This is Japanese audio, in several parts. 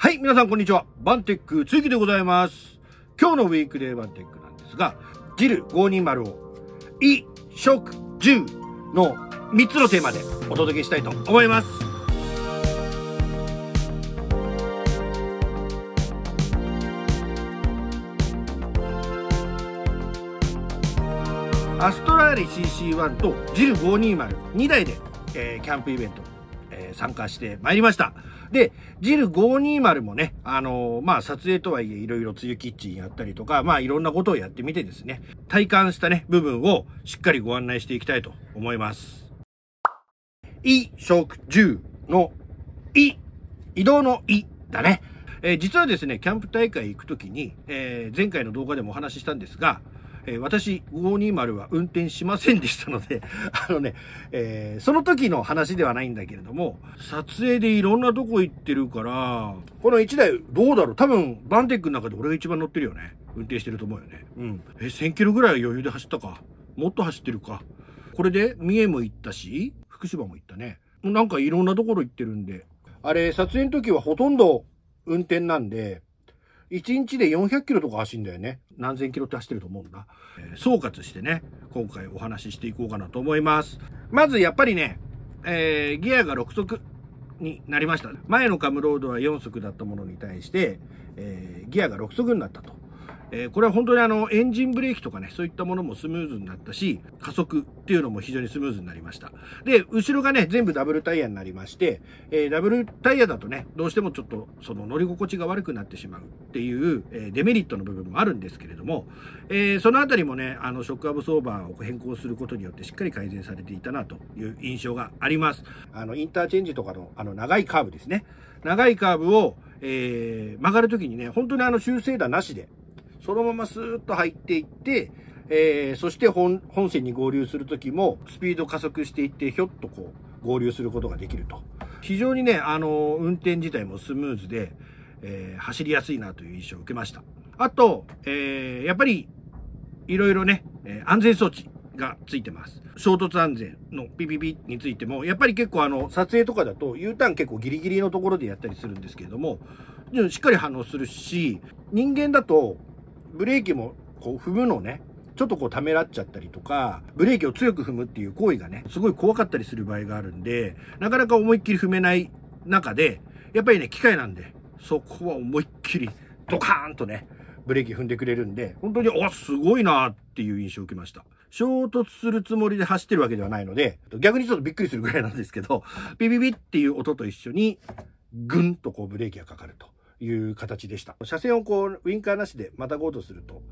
はい、皆さんこんにちは。バンテック、つゆでございます。今日のウィークデーバンテックなんですが、ジル520を、衣、食、住の3つのテーマでお届けしたいと思います。アストラーレ CC1 とジル520、2台で、えー、キャンプイベントえー、参加してまいりました。で、ジル520もね、あのー、まあ、撮影とはいえ、いろいろ梅雨キッチンやったりとか、まあ、いろんなことをやってみてですね、体感したね、部分をしっかりご案内していきたいと思います。衣食住の衣、移動の衣だね。えー、実はですね、キャンプ大会行くときに、えー、前回の動画でもお話ししたんですが、えー、私、520は運転しませんでしたので あのね、えー、その時の話ではないんだけれども、撮影でいろんなとこ行ってるから、この1台どうだろう多分、バンテックの中で俺が一番乗ってるよね。運転してると思うよね。うん。え、1000キロぐらい余裕で走ったか。もっと走ってるか。これで、三重も行ったし、福島も行ったね。なんかいろんなところ行ってるんで。あれ、撮影の時はほとんど運転なんで、1日で400キロとか走るんだよね。何千キロって走ってると思うんだ。えー、総括してね、今回お話ししていこうかなと思います。まずやっぱりね、えー、ギアが6速になりました。前のカムロードは4速だったものに対して、えー、ギアが6速になったと。えー、これは本当にあのエンジンブレーキとかね、そういったものもスムーズになったし、加速っていうのも非常にスムーズになりました。で、後ろがね、全部ダブルタイヤになりまして、えー、ダブルタイヤだとね、どうしてもちょっとその乗り心地が悪くなってしまうっていう、えー、デメリットの部分もあるんですけれども、えそのあたりもね、あのショックアブソーバーを変更することによってしっかり改善されていたなという印象があります。あのインターチェンジとかのあの長いカーブですね。長いカーブを、え曲がるときにね、本当にあの修正打なしでそのままスーッと入っていって、えー、そして本本線に合流する時もスピード加速していってひょっとこう合流することができると非常にねあの運転自体もスムーズで、えー、走りやすいなという印象を受けましたあと、えー、やっぱりいろいろねえ安全装置がついてます衝突安全のピピピについてもやっぱり結構あの撮影とかだと U ターン結構ギリギリのところでやったりするんですけれどもしっかり反応するし人間だとブレーキもこう踏むのね、ちょっとこうためらっちゃったりとか、ブレーキを強く踏むっていう行為がね、すごい怖かったりする場合があるんで、なかなか思いっきり踏めない中で、やっぱりね、機械なんで、そこは思いっきりドカーンとね、ブレーキ踏んでくれるんで、本当に、お、すごいなっていう印象を受けました。衝突するつもりで走ってるわけではないので、逆にちょっとびっくりするぐらいなんですけど、ビビビっていう音と一緒に、ぐんとこうブレーキがかかると。いう形でした。車線をこう、ウインカーなしでまたごうとすると、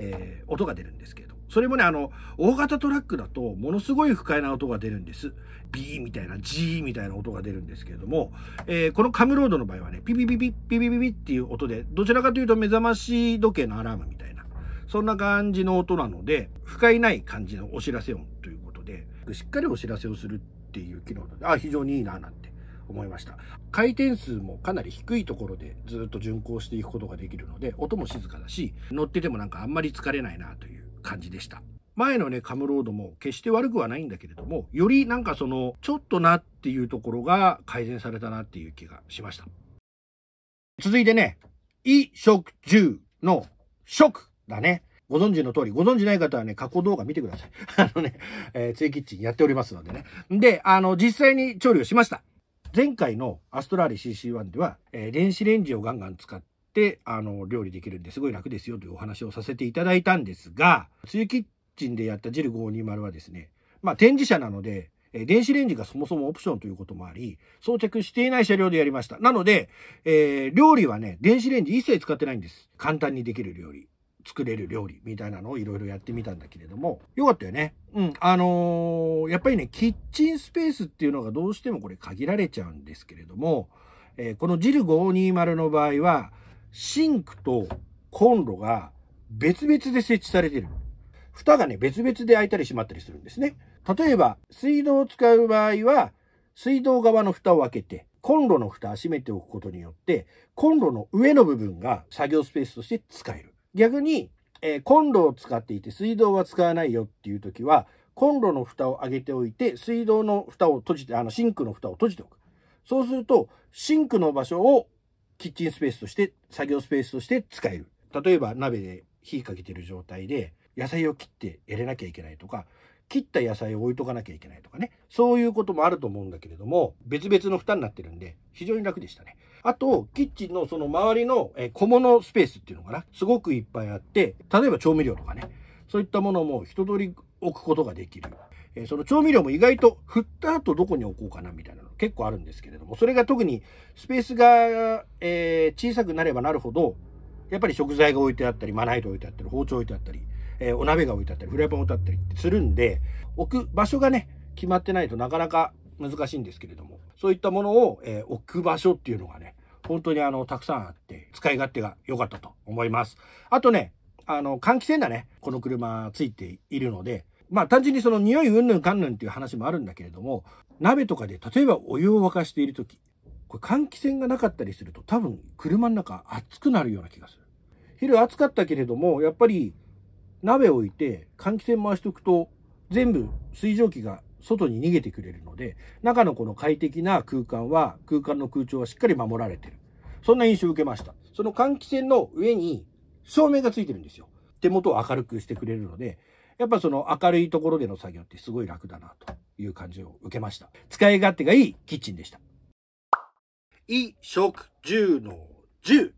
えー、音が出るんですけれど。それもね、あの、大型トラックだと、ものすごい不快な音が出るんです。ビーみたいな、ジーみたいな音が出るんですけれども、えー、このカムロードの場合はね、ピピピピ、ピピピピっていう音で、どちらかというと目覚まし時計のアラームみたいな、そんな感じの音なので、不快ない感じのお知らせ音ということで、しっかりお知らせをするっていう機能で、あ、非常にいいな、なんて。思いました。回転数もかなり低いところでずっと巡航していくことができるので、音も静かだし、乗っててもなんかあんまり疲れないなという感じでした。前のね、カムロードも決して悪くはないんだけれども、よりなんかその、ちょっとなっていうところが改善されたなっていう気がしました。続いてね、衣食住の食だね。ご存知の通り、ご存知ない方はね、過去動画見てください。あのね、えー、ツイキッチンやっておりますのでね。で、あの、実際に調理をしました。前回のアストラーレ CC1 では、えー、電子レンジをガンガン使って、あの、料理できるんですごい楽ですよというお話をさせていただいたんですが、つゆキッチンでやったジル520はですね、まあ、展示車なので、えー、電子レンジがそもそもオプションということもあり、装着していない車両でやりました。なので、えー、料理はね、電子レンジ一切使ってないんです。簡単にできる料理。作れる料理みたいなのをいろいろやってみたんだけれども、よかったよね。うん。あのー、やっぱりね、キッチンスペースっていうのがどうしてもこれ限られちゃうんですけれども、えー、このジル520の場合は、シンクとコンロが別々で設置されてる。蓋がね、別々で開いたり閉まったりするんですね。例えば、水道を使う場合は、水道側の蓋を開けて、コンロの蓋を閉めておくことによって、コンロの上の部分が作業スペースとして使える。逆に、えー、コンロを使っていて水道は使わないよっていう時は、コンロの蓋を上げておいて、水道の蓋を閉じて、あの、シンクの蓋を閉じておく。そうすると、シンクの場所をキッチンスペースとして、作業スペースとして使える。例えば、鍋で火かけてる状態で、野菜を切ってやれなきゃいけないとか、切った野菜を置いとかなきゃいけないとかね。そういうこともあると思うんだけれども、別々の蓋になってるんで、非常に楽でしたね。あと、キッチンのその周りの小物スペースっていうのかな。すごくいっぱいあって、例えば調味料とかね。そういったものも一通り置くことができる。えその調味料も意外と振った後どこに置こうかなみたいなの結構あるんですけれども、それが特にスペースが、え小さくなればなるほど、やっぱり食材が置いてあったり、まな板置いてあったり、包丁置いてあったり、えー、お鍋が置いてあったり、フライパン置いてあったりするんで、置く場所がね、決まってないとなかなか難しいんですけれども、そういったものを、えー、置く場所っていうのがね、本当にあの、たくさんあって、使い勝手が良かったと思います。あとね、あの、換気扇がね、この車ついているので、まあ単純にその匂いうんぬんかんぬんっていう話もあるんだけれども、鍋とかで例えばお湯を沸かしている時、これ換気扇がなかったりすると多分車の中暑くなるような気がする。昼暑かったけれども、やっぱり鍋を置いて換気扇回しておくと全部水蒸気が外に逃げてくれるので中のこの快適な空間は空間の空調はしっかり守られてるそんな印象を受けましたその換気扇の上に照明がついてるんですよ手元を明るくしてくれるのでやっぱその明るいところでの作業ってすごい楽だなという感じを受けました使い勝手がいいキッチンでした衣食住の住、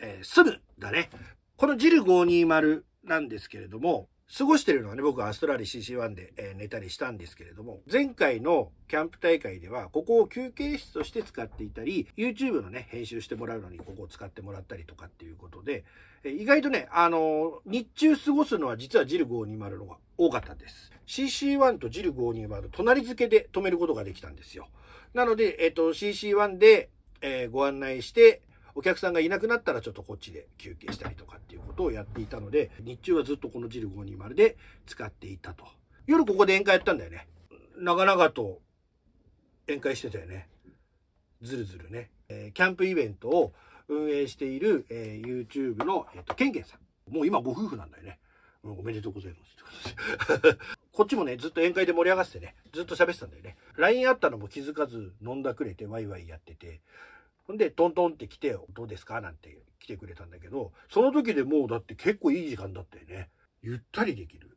えー、ぐむだねこのジル520なんですけれども、過ごしてるのはね、僕はアストラリ CC1 で、え寝たりしたんですけれども、前回のキャンプ大会では、ここを休憩室として使っていたり、YouTube のね、編集してもらうのにここを使ってもらったりとかっていうことで、え意外とね、あの日中過ごすのは実はジル520の方が多かったです。CC1 とジル520、隣付けで止めることができたんですよ。なので、えっ、と、CC1 で、えご案内して、お客さんがいなくなったらちょっとこっちで休憩したりとかっていうことをやっていたので、日中はずっとこのジル520で使っていたと。夜ここで宴会やったんだよね。長々と宴会してたよね。ずるずるね。えー、キャンプイベントを運営している、えー、YouTube の、えっ、ー、と、ケンケンさん。もう今ご夫婦なんだよね。おめでとうございますってことです。こっちもね、ずっと宴会で盛り上がっててね、ずっと喋ってたんだよね。LINE あったのも気づかず飲んだくれてワイワイやってて、ほんで、トントンって来てよ、どうですかなんて来てくれたんだけど、その時でもうだって結構いい時間だったよね。ゆったりできる。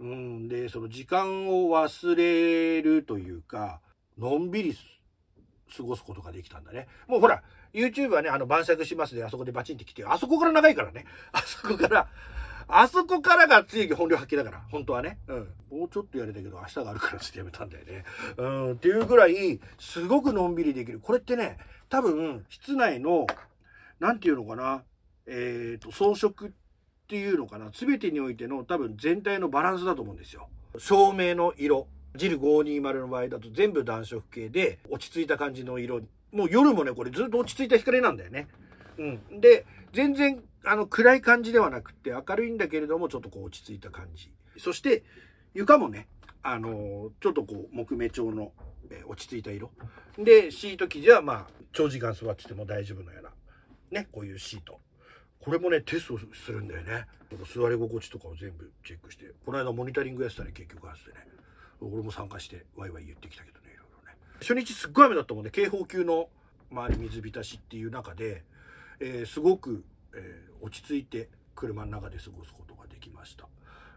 うんで、その時間を忘れるというか、のんびり過ごすことができたんだね。もうほら、YouTube はね、あの、晩酌しますで、あそこでバチンって来て、あそこから長いからね。あそこから、あそこからが強い本領発揮だから、本当はね。うん。もうちょっとやれたけど、明日があるからちょっとやめたんだよね。うん、っていうぐらい、すごくのんびりできる。これってね、多分、室内の、なんていうのかな、えっ、ー、と、装飾っていうのかな、全てにおいての多分全体のバランスだと思うんですよ。照明の色、ジル520の場合だと全部暖色系で、落ち着いた感じの色。もう夜もね、これずっと落ち着いた光なんだよね。うん。で、全然、あの、暗い感じではなくて、明るいんだけれども、ちょっとこう落ち着いた感じ。そして、床もね、あのー、ちょっとこう、木目調のえー、落ち着いた色。で、シート生地はまあ、長時間座ってても大丈夫のような、ね、こういうシート。これもね、テストするんだよね。座り心地とかを全部チェックして、この間モニタリングやってたね、結局あしてね。俺も参加して、ワイワイ言ってきたけどね、いろいろね。初日すっごい雨だったもんね、警報級の周り水浸しっていう中で、えー、すごく、えー、落ち着いて車の中で過ごすことができました。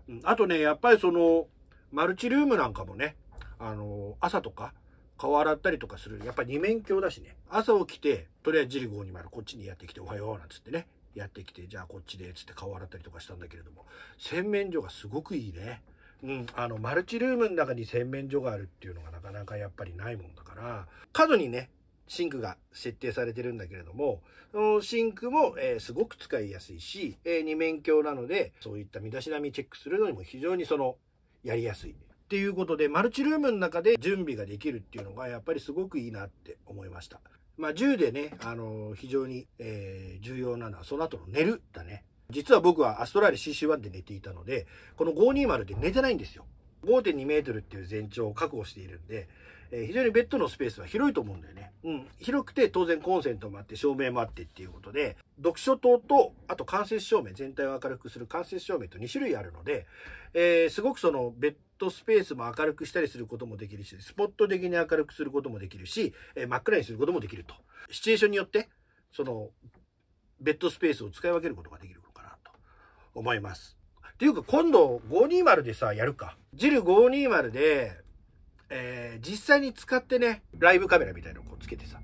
うん、あとね、やっぱりその、マルチルームなんかもね、あのー、朝とか顔洗ったりとかする。やっぱ二面鏡だしね。朝起きて、とりあえずジリ520こっちにやってきて、おはよう、なんつってね。やってきて、じゃあこっちで、つって顔洗ったりとかしたんだけれども、洗面所がすごくいいね。うん、あの、マルチルームの中に洗面所があるっていうのがなかなかやっぱりないもんだから、角にね、シンクが設定されてるんだけれども、そのシンクも、えー、すごく使いやすいし、えー、二面鏡なので、そういった身だしなみチェックするのにも非常にその、やりやすい。ていうことで、マルチルームの中で準備ができるっていうのが、やっぱりすごくいいなって思いました。まあ、銃でね、あのー、非常に、えー、重要なのは、その後の寝るだね。実は僕はアストラリ CC1 で寝ていたので、この520で寝てないんですよ。5.2メートルっていう全長を確保しているんで、えー、非常にベッドのスペースは広いと思うんだよね。うん。広くて当然コンセントもあって照明もあってっていうことで、読書灯と、あと間接照明、全体を明るくする間接照明と2種類あるので、えー、すごくそのベッドスペースも明るくしたりすることもできるし、スポット的に明るくすることもできるし、えー、真っ暗にすることもできると。シチュエーションによって、その、ベッドスペースを使い分けることができるのかなと思います。っていうか今度520でさ、やるか。ジル520で、えー、実際に使ってね、ライブカメラみたいなのをこうつけてさ、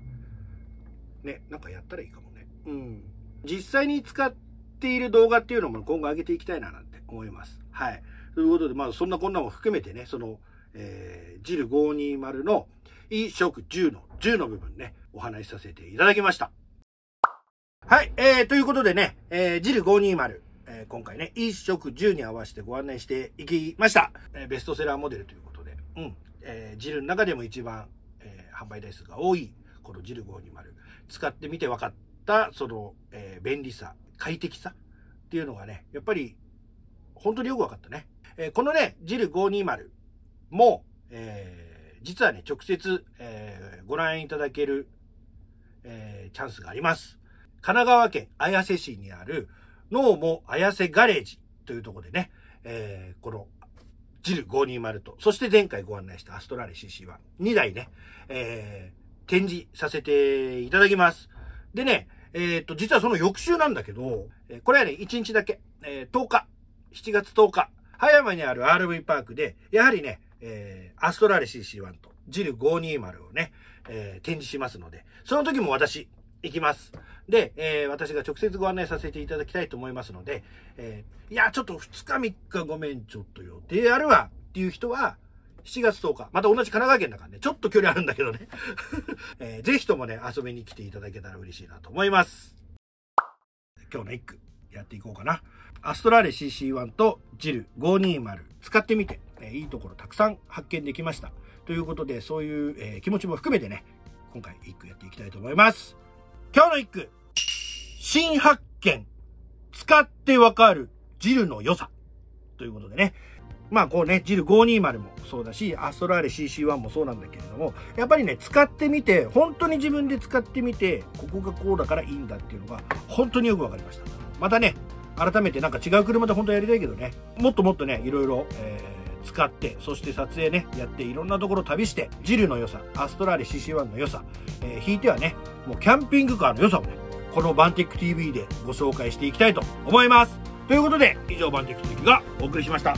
ね、なんかやったらいいかもね。うん。実際に使っている動画っていうのも今後上げていきたいななんて思います。はい。ということで、まあそんなこんなも含めてね、その、えー、ジル520の衣食10の10の部分ね、お話しさせていただきました。はい、えー、ということでね、えー、ジル520、えー、今回ね、一食10に合わせてご案内していきました。えー、ベストセラーモデルということで、うん。えー、ジルの中でも一番、え販売台数が多い、このジル520。使ってみて分かった、その、え便利さ、快適さっていうのがね、やっぱり、本当によく分かったね。えこのね、ジル520も、え実はね、直接、えご覧いただける、えチャンスがあります。神奈川県綾瀬市にあるノーモ綾瀬ガレージというところでね、えー、このジル520と、そして前回ご案内したアストラレ CC1、2台ね、えー、展示させていただきます。でね、えっ、ー、と、実はその翌週なんだけど、これはね、1日だけ、え10日、7月10日、葉山にある RV パークで、やはりね、えアストラレ CC1 とジル520をね、え展示しますので、その時も私、行きます。で、えー、私が直接ご案内させていただきたいと思いますので、えー、いや、ちょっと2日3日ごめん、ちょっと予定あるわっていう人は、7月10日、また同じ神奈川県だからね、ちょっと距離あるんだけどね、えー、ぜひともね、遊びに来ていただけたら嬉しいなと思います。今日の一句、やっていこうかな。アストラーレ CC1 とジル520、使ってみて、えー、いいところたくさん発見できました。ということで、そういう、えー、気持ちも含めてね、今回一句やっていきたいと思います。今日の一句。新発見。使ってわかるジルの良さ。ということでね。まあこうね、ジル520もそうだし、アストラーレ CC1 もそうなんだけれども、やっぱりね、使ってみて、本当に自分で使ってみて、ここがこうだからいいんだっていうのが、本当によく分かりました。またね、改めてなんか違う車で本当やりたいけどね、もっともっとね、いろいろ、えー使って、そして撮影ね、やっていろんなところ旅して、ジルの良さ、アストラリ CC1 の良さ、えー、引いてはね、もうキャンピングカーの良さをね、このバンティック TV でご紹介していきたいと思います。ということで、以上バンティック TV がお送りしました。